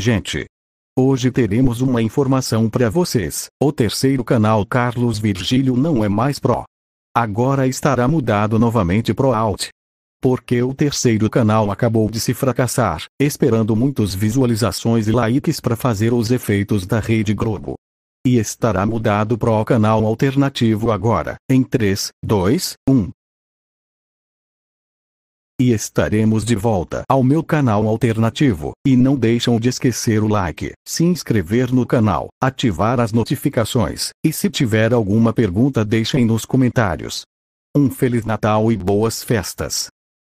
Gente, Hoje teremos uma informação para vocês. O terceiro canal Carlos Virgílio não é mais Pro. Agora estará mudado novamente pro Alt. Porque o terceiro canal acabou de se fracassar, esperando muitas visualizações e likes para fazer os efeitos da Rede Globo. E estará mudado pro canal alternativo agora, em 3, 2, 1 e estaremos de volta ao meu canal alternativo. E não deixam de esquecer o like, se inscrever no canal, ativar as notificações, e se tiver alguma pergunta deixem nos comentários. Um Feliz Natal e boas festas!